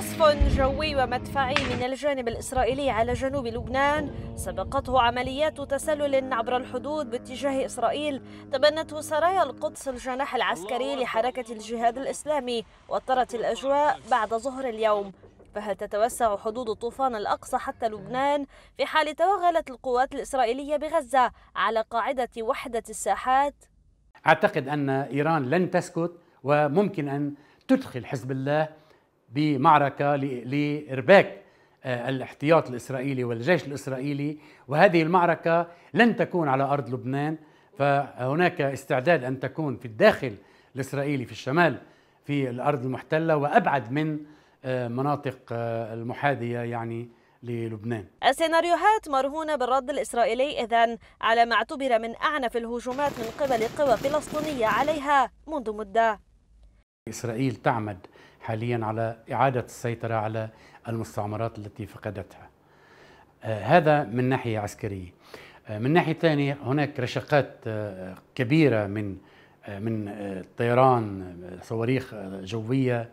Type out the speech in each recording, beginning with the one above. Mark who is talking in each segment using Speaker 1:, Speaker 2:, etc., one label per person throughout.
Speaker 1: قصف جوي ومدفعي من الجانب الإسرائيلي على جنوب لبنان سبقته عمليات تسلل عبر الحدود باتجاه إسرائيل تبنته سرايا القدس الجناح العسكري لحركة الجهاد الإسلامي وطرت الأجواء بعد ظهر اليوم فهل تتوسع حدود طوفان الأقصى حتى لبنان في حال توغلت القوات الإسرائيلية بغزة على قاعدة وحدة الساحات؟
Speaker 2: أعتقد أن إيران لن تسكت وممكن أن تدخل حزب الله بمعركه لارباك آه، الاحتياط الاسرائيلي والجيش الاسرائيلي وهذه المعركه لن تكون على ارض لبنان فهناك استعداد ان تكون في الداخل الاسرائيلي في الشمال في الارض المحتله وابعد من آه، مناطق آه، المحاذيه يعني للبنان
Speaker 1: السيناريوهات مرهونة بالرد الإسرائيلي إذا على ما اعتبر من أعنف الهجومات من قبل قوى فلسطينية عليها منذ مدة
Speaker 2: إسرائيل تعمد حاليا على إعادة السيطرة على المستعمرات التي فقدتها آه، هذا من ناحية عسكرية آه، من ناحية ثانية هناك رشقات آه، كبيرة من من طيران صواريخ جوية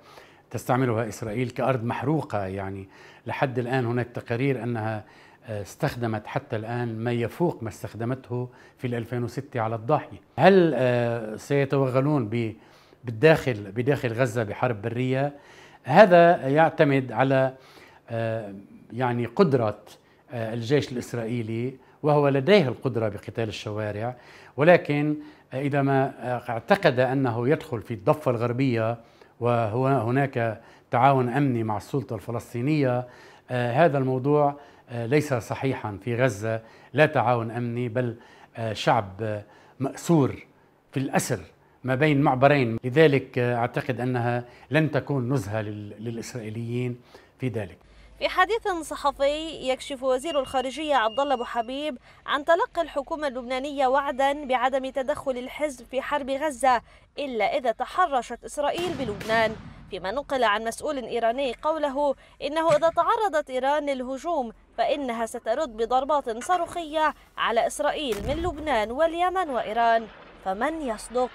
Speaker 2: تستعملها إسرائيل كأرض محروقة يعني لحد الآن هناك تقارير أنها استخدمت حتى الآن ما يفوق ما استخدمته في 2006 على الضاحية هل سيتوغلون ب بالداخل بداخل غزه بحرب بريه هذا يعتمد على آه، يعني قدره آه، الجيش الاسرائيلي وهو لديه القدره بقتال الشوارع ولكن آه، اذا ما اعتقد انه يدخل في الضفه الغربيه وهو هناك تعاون امني مع السلطه الفلسطينيه هذا الموضوع ليس صحيحا في غزه لا تعاون امني بل شعب ماسور في الاسر ما بين معبرين لذلك آه، أعتقد أنها لن تكون نزهة للإسرائيليين في ذلك
Speaker 1: في حديث صحفي يكشف وزير الخارجية عبد الله أبو حبيب عن تلقي الحكومة اللبنانية وعدا بعدم تدخل الحزب في حرب غزة إلا إذا تحرشت إسرائيل بلبنان فيما نقل عن مسؤول إيراني قوله إنه إذا تعرضت إيران للهجوم فإنها سترد بضربات صاروخية على إسرائيل من لبنان واليمن وإيران فمن يصدق؟